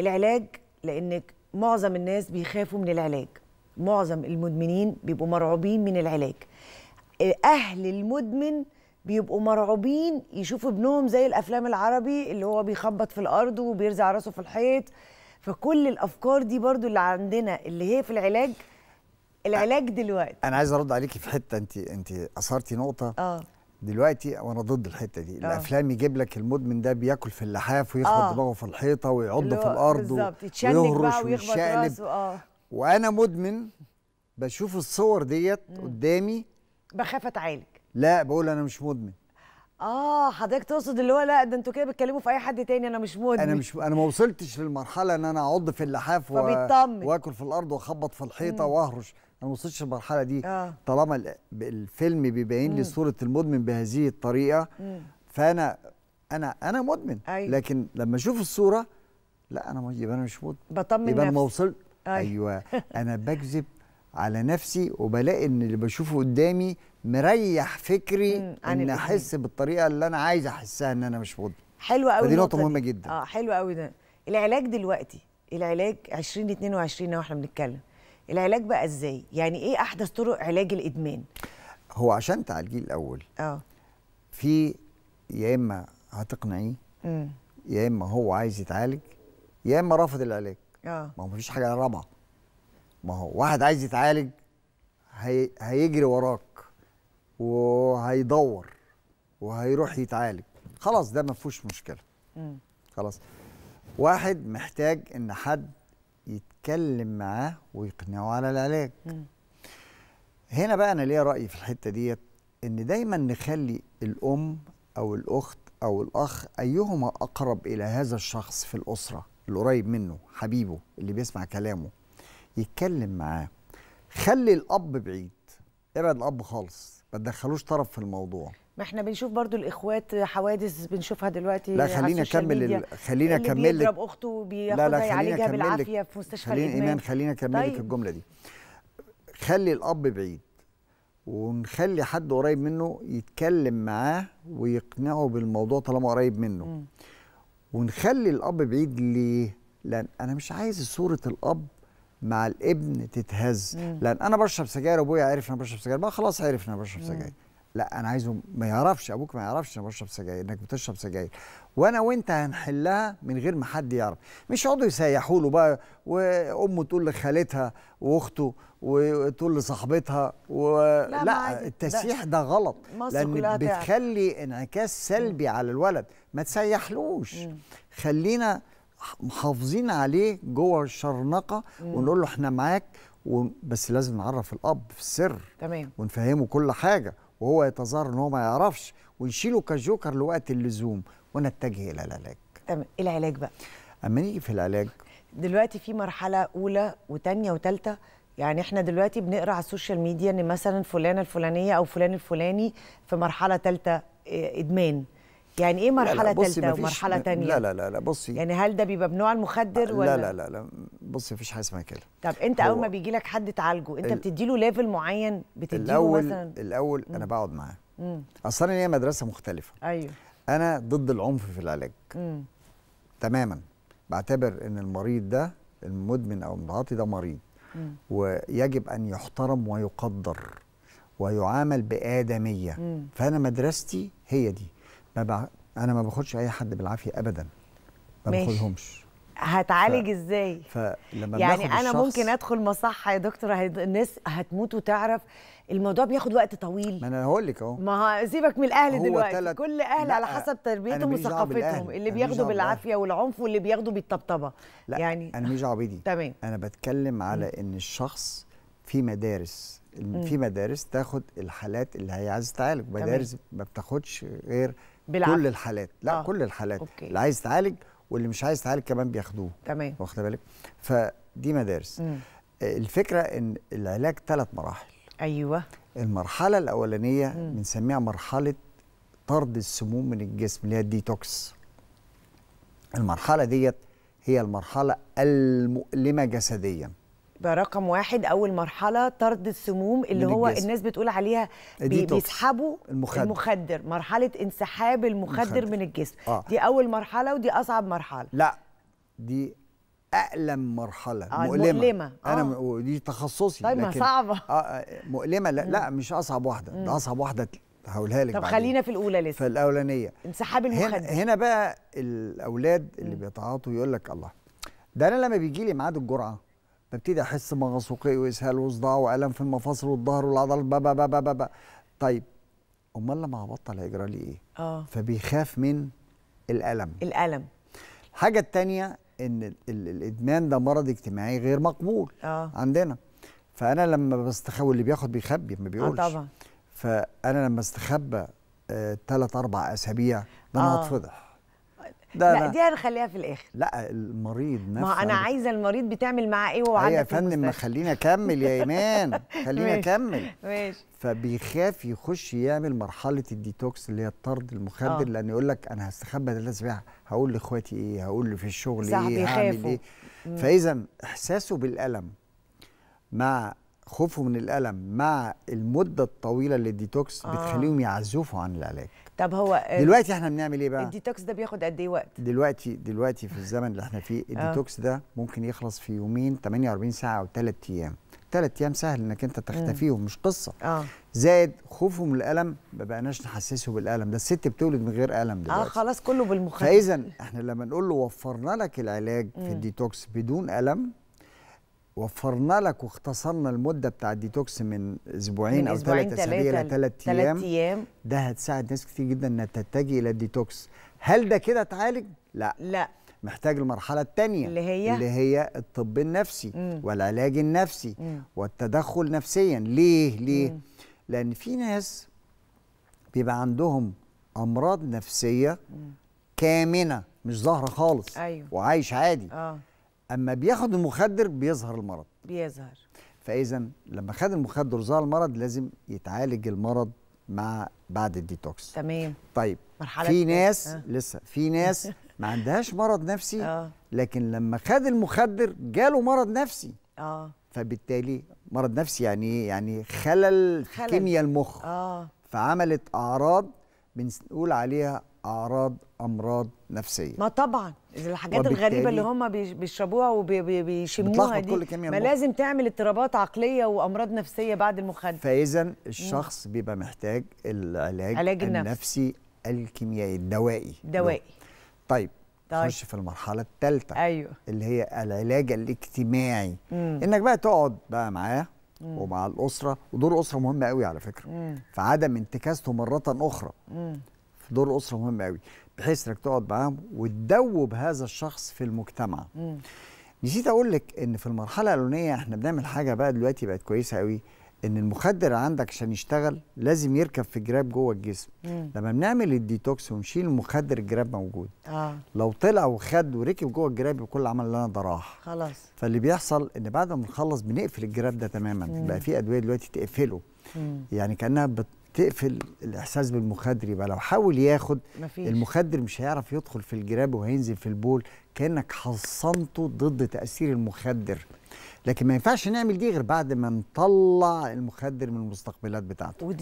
العلاج لان معظم الناس بيخافوا من العلاج معظم المدمنين بيبقوا مرعوبين من العلاج اهل المدمن بيبقوا مرعوبين يشوفوا ابنهم زي الافلام العربي اللي هو بيخبط في الارض وبيرزع راسه في الحيط فكل الافكار دي برضو اللي عندنا اللي هي في العلاج العلاج دلوقتي انا عايز ارد عليكي في حته انت انت اثرتي نقطه اه دلوقتي وانا ضد الحته دي أوه. الافلام يجيب لك المدمن ده بياكل في اللحاف ويخبط آه. دماغه في الحيطه ويعض في الارض ويهرش ويشقلب آه. وانا مدمن بشوف الصور ديت قدامي بخاف اتعالج لا بقول انا مش مدمن اه حضرتك تقصد اللي هو لا ده انتوا كده بتتكلموا في اي حد تاني انا مش مدمن انا مش انا ما وصلتش للمرحله ان انا اعض في اللحاف و... واكل في الارض واخبط في الحيطه واهرش انا ما وصلتش للمرحله دي آه. طالما الفيلم بيبين لي صوره المدمن بهذه الطريقه مم. فانا انا انا مدمن أيوة. لكن لما اشوف الصوره لا انا يبقى انا مش مدمن بطمن يبقى انا ما وصلت أيوه. ايوه انا بكذب على نفسي وبلاقي ان اللي بشوفه قدامي مريح فكري ان احس بالطريقه اللي انا عايز احسها ان انا مش فاضي حلوه قوي دي نقطه مهمه جدا اه حلوه قوي ده العلاج دلوقتي العلاج 2022 اهو احنا بنتكلم العلاج بقى ازاي يعني ايه احدث طرق علاج الادمان هو عشان تعالجيه الاول اه في يا اما هتقنعيه يا اما هو عايز يتعالج يا اما رافض العلاج اه ما هو مفيش حاجه رابعه ما هو واحد عايز يتعالج هي... هيجري وراك وهيدور وهيروح يتعالج خلاص ده ما فيهوش مشكله خلاص واحد محتاج ان حد يتكلم معاه ويقنعه على العلاج هنا بقى انا ليا راي في الحته ديت ان دايما نخلي الام او الاخت او الاخ ايهما اقرب الى هذا الشخص في الاسره القريب منه حبيبه اللي بيسمع كلامه يتكلم معاه خلي الاب بعيد ابعد الاب خالص ما تدخلوش طرف في الموضوع ما احنا بنشوف برضو الاخوات حوادث بنشوفها دلوقتي لا خلينا اكمل ال... خلينا اكمل اللي بيضرب اخته بياخدها يعالجها بالعافيه في مستشفى خلينا ايمان خلينا اكمل طيب. لك الجمله دي خلي الاب بعيد ونخلي حد قريب منه يتكلم معاه ويقنعه بالموضوع طالما قريب منه م. ونخلي الاب بعيد ليه لان انا مش عايز صوره الاب مع الابن تتهز مم. لان انا بشرب سجاير ابويا عرف انا بشرب سجاير بقى خلاص عرف انا بشرب سجاير لا انا عايزه ما يعرفش ابوك ما يعرفش انا بشرب سجاير انك بتشرب سجاير وانا وانت هنحلها من غير ما حد يعرف مش يقعدوا يسيحوا له بقى وامه تقول لخالتها واخته وتقول لصاحبتها و... لا, لا التسييح ده, ده غلط لان بتخلي انعكاس سلبي مم. على الولد ما تسيحلوش خلينا محافظين عليه جوه الشرنقه ونقول له احنا معاك بس لازم نعرف الاب في السر تمام ونفهمه كل حاجه وهو يتظاهر ان هو ما يعرفش ونشيله كجوكر لوقت اللزوم ونتجه الى العلاج تمام إيه العلاج بقى اما نيجي في العلاج دلوقتي في مرحله اولى وثانيه وثالثه يعني احنا دلوقتي بنقرا على السوشيال ميديا ان مثلا فلانه الفلانيه او فلان الفلاني في مرحله ثالثه آه، ادمان يعني ايه مرحله ثالثه ومرحله ثانيه لا لا لا بصي يعني هل ده بيبقى بنوع المخدر ولا لا لا لا بصي مفيش حاجه اسمها كده طب انت اول ما بيجي لك حد تعالجه انت بتدي له ليفل معين بتديله الأول مثلا الاول انا بقعد معاه اصلا هي مدرسه مختلفه ايوه انا ضد العنف في العلاج مم. تماما بعتبر ان المريض ده المدمن او المتعاطي ده مريض مم. ويجب ان يحترم ويقدر ويعامل بادميه مم. فانا مدرستي هي دي بع... انا ما باخدش اي حد بالعافيه ابدا ما باخدهمش هتعالج ف... ازاي فلما يعني انا الشخص... ممكن ادخل مصحه يا دكتور هيد... الناس هتموت وتعرف الموضوع بياخد وقت طويل ما انا هقول لك اهو ما سيبك من الاهل دلوقتي تلت... كل اهل لا... على حسب تربيتهم وثقافتهم اللي بياخدوا بالعافيه والعنف واللي بياخدوا بالطبطبه لا يعني انا مش دعوه بدي تمام انا بتكلم على م. ان الشخص في مدارس في مدارس تاخد الحالات اللي هي عايز تعالج مدارس ما بتاخدش غير بالعافية كل الحالات لا آه. كل الحالات أوكي. اللي عايز يتعالج واللي مش عايز يتعالج كمان بياخدوه تمام واخد بالك فدي مدارس مم. الفكره ان العلاج ثلاث مراحل ايوه المرحله الاولانيه بنسميها مرحله طرد السموم من الجسم اللي هي الديتوكس المرحله ديت هي المرحله المؤلمه جسديا يبقى رقم واحد اول مرحله طرد السموم اللي هو الجسم. الناس بتقول عليها بي بيسحبوا المخدر. المخدر مرحله انسحاب المخدر, المخدر. من الجسم آه. دي اول مرحله ودي اصعب مرحله لا دي أألم مرحلة آه مؤلمة, مؤلمة. آه. أنا ودي تخصصي طيب ما صعبة آه،, آه مؤلمة لا, لا مش أصعب واحدة ده أصعب واحدة هقولها لك طب بعدين. خلينا في الأولى لسه في الأولانية انسحاب المخدر هنا, هنا بقى الأولاد اللي بيتعاطوا يقول لك الله ده أنا لما بيجي لي ميعاد الجرعة ببتدي احس بمغصوقي واسهال وصداع والام في المفاصل والظهر والعضلات بابا بابا بابا طيب امال لما هبطل هيجرى لي ايه؟ اه فبيخاف من الالم الالم الحاجه الثانيه ان الادمان ده مرض اجتماعي غير مقبول آه. عندنا فانا لما بستخبى اللي بياخد بيخبي ما آه، بيقولش آه طبعا فانا لما استخبى ثلاث آه اربع اسابيع ده انا آه. هتفضح ده لا دي هنخليها في الاخر لا المريض نفسه ما انا عايزه المريض بتعمل معاه ايه ايه يا فندم ما خلينا اكمل يا ايمان خلينا اكمل ماشي فبيخاف يخش يعمل مرحله الديتوكس اللي هي الطرد المخدر آه. لان يقول لك انا هستخبى ثلاث اسابيع هقول لاخواتي ايه هقول لي في الشغل ايه هعمل ايه فاذا احساسه بالالم مع خوفه من الالم مع المده الطويله للديتوكس آه. بتخليهم يعزفوا عن العلاج طب هو آه، دلوقتي احنا بنعمل ايه بقى الديتوكس ده بياخد قد ايه وقت دلوقتي دلوقتي في الزمن اللي احنا فيه آه. الديتوكس ده ممكن يخلص في يومين 48 ساعه او 3 ايام 3 ايام سهل انك انت تختفيهم مش قصه آه. زائد خوفه من الالم ما بقناش نحسسه بالالم ده الست بتولد من غير الم آه، دلوقتي اه خلاص كله بالمخدر فاذا احنا لما نقول له وفرنا لك العلاج في الديتوكس بدون الم وفرنا لك واختصرنا المده بتاع الديتوكس من اسبوعين او ثلاث اسابيع الى ثلاث ايام ده هتساعد ناس كتير جدا انها تتجه الى الديتوكس هل ده كده اتعالج لا لا محتاج المرحله الثانيه اللي هي اللي هي الطب النفسي مم. والعلاج النفسي مم. والتدخل نفسيا ليه ليه مم. لان في ناس بيبقى عندهم امراض نفسيه مم. كامنه مش ظاهره خالص أيوه. وعايش عادي آه. اما بياخد المخدر بيظهر المرض بيظهر فاذا لما خد المخدر ظهر المرض لازم يتعالج المرض مع بعد الديتوكس تمام طيب مرحلة في ناس أه. لسه في ناس ما عندهاش مرض نفسي أه. لكن لما خد المخدر جاله مرض نفسي اه فبالتالي مرض نفسي يعني ايه يعني خلل, خلل. كيمياء المخ اه فعملت اعراض بنقول عليها اعراض امراض نفسيه ما طبعا الحاجات الغريبه اللي هم بيشربوها وبيشموها دي ما لازم تعمل اضطرابات عقليه وامراض نفسيه بعد المخدر فاذا الشخص مم. بيبقى محتاج العلاج علاج النفسي الكيميائي الدوائي دوائي طيب،, طيب نخش طيب. في المرحله الثالثه ايوه اللي هي العلاج الاجتماعي مم. انك بقى تقعد بقى معاه ومع الاسره ودور الاسره مهم قوي على فكره مم. فعدم انتكاسته مره اخرى مم. دور الاسره مهم قوي بحيث انك تقعد معاهم وتدوب هذا الشخص في المجتمع م. نسيت اقول لك ان في المرحله الاولانيه احنا بنعمل حاجه بقى دلوقتي بقت كويسه قوي ان المخدر عندك عشان يشتغل لازم يركب في جراب جوه الجسم مم. لما بنعمل الديتوكس ونشيل المخدر الجراب موجود آه. لو طلع وخد وركب جوه الجراب بكل عمل اللي انا ده راح خلاص فاللي بيحصل ان بعد ما نخلص بنقفل الجراب ده تماما مم. بقى في ادويه دلوقتي تقفله مم. يعني كانها بت تقفل الاحساس بالمخدر يبقى لو حاول ياخد مفيش. المخدر مش هيعرف يدخل في الجراب وهينزل في البول كانك حصنته ضد تاثير المخدر لكن ما ينفعش نعمل دي غير بعد ما نطلع المخدر من المستقبلات بتاعته